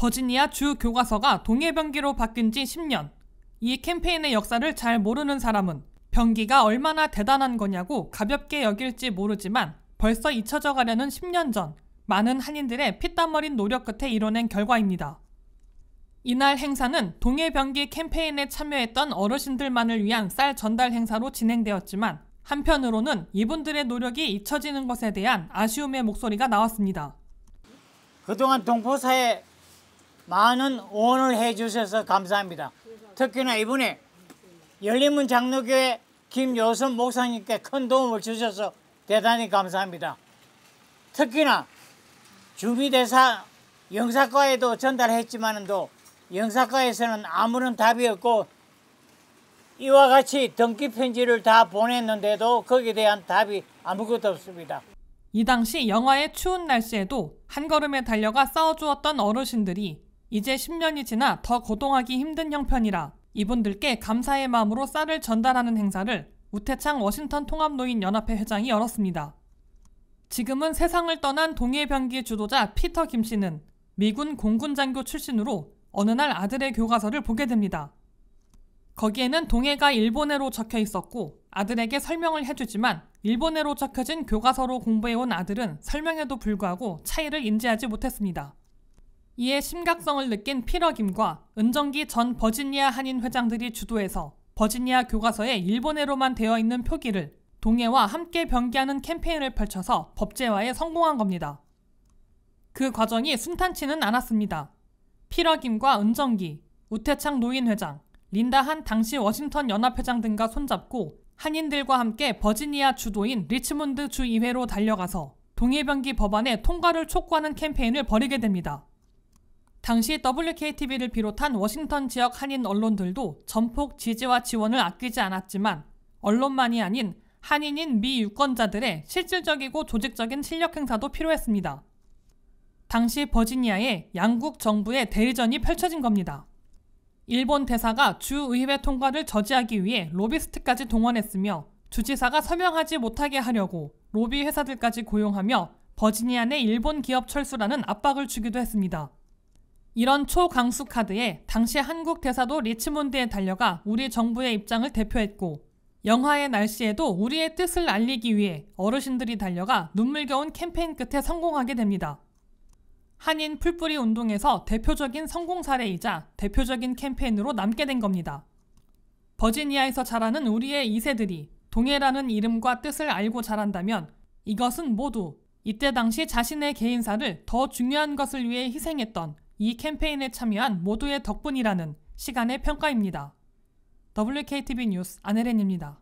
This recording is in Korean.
버지니아 주 교과서가 동해병기로 바뀐 지 10년. 이 캠페인의 역사를 잘 모르는 사람은 병기가 얼마나 대단한 거냐고 가볍게 여길지 모르지만 벌써 잊혀져 가려는 10년 전 많은 한인들의 피땀 어린 노력 끝에 이뤄낸 결과입니다. 이날 행사는 동해병기 캠페인에 참여했던 어르신들만을 위한 쌀 전달 행사로 진행되었지만 한편으로는 이분들의 노력이 잊혀지는 것에 대한 아쉬움의 목소리가 나왔습니다. 그동안 동포사회 많은 응원을 해주셔서 감사합니다. 특히나 이번에 열린문 장로교회 김요선 목사님께 큰 도움을 주셔서 대단히 감사합니다. 특히나 주미대사 영사과에도 전달했지만도 영사과에서는 아무런 답이 없고 이와 같이 등기 편지를 다 보냈는데도 거기에 대한 답이 아무것도 없습니다. 이 당시 영화의 추운 날씨에도 한 걸음에 달려가 싸워주었던 어르신들이 이제 10년이 지나 더 거동하기 힘든 형편이라 이분들께 감사의 마음으로 쌀을 전달하는 행사를 우태창 워싱턴 통합노인연합회 회장이 열었습니다. 지금은 세상을 떠난 동해병기 의 주도자 피터 김 씨는 미군 공군 장교 출신으로 어느 날 아들의 교과서를 보게 됩니다. 거기에는 동해가 일본어로 적혀 있었고 아들에게 설명을 해주지만 일본어로 적혀진 교과서로 공부해온 아들은 설명에도 불구하고 차이를 인지하지 못했습니다. 이에 심각성을 느낀 피러김과 은정기 전 버지니아 한인 회장들이 주도해서 버지니아 교과서에 일본어로만 되어 있는 표기를 동해와 함께 변기하는 캠페인을 펼쳐서 법제화에 성공한 겁니다. 그 과정이 순탄치는 않았습니다. 피러김과 은정기, 우태창 노인회장, 린다 한 당시 워싱턴 연합회장 등과 손잡고 한인들과 함께 버지니아 주도인 리치몬드 주의회로 달려가서 동해변기 법안의 통과를 촉구하는 캠페인을 벌이게 됩니다. 당시 WKTV를 비롯한 워싱턴 지역 한인 언론들도 전폭 지지와 지원을 아끼지 않았지만 언론만이 아닌 한인인 미 유권자들의 실질적이고 조직적인 실력 행사도 필요했습니다. 당시 버지니아에 양국 정부의 대리전이 펼쳐진 겁니다. 일본 대사가 주의회 통과를 저지하기 위해 로비스트까지 동원했으며 주지사가 서명하지 못하게 하려고 로비 회사들까지 고용하며 버지니아 내 일본 기업 철수라는 압박을 주기도 했습니다. 이런 초강수 카드에 당시 한국 대사도 리치몬드에 달려가 우리 정부의 입장을 대표했고 영화의 날씨에도 우리의 뜻을 알리기 위해 어르신들이 달려가 눈물겨운 캠페인 끝에 성공하게 됩니다. 한인 풀뿌리 운동에서 대표적인 성공 사례이자 대표적인 캠페인으로 남게 된 겁니다. 버지니아에서 자라는 우리의 이세들이 동해라는 이름과 뜻을 알고 자란다면 이것은 모두 이때 당시 자신의 개인사를 더 중요한 것을 위해 희생했던 이 캠페인에 참여한 모두의 덕분이라는 시간의 평가입니다. WKTV 뉴스 안혜렌입니다.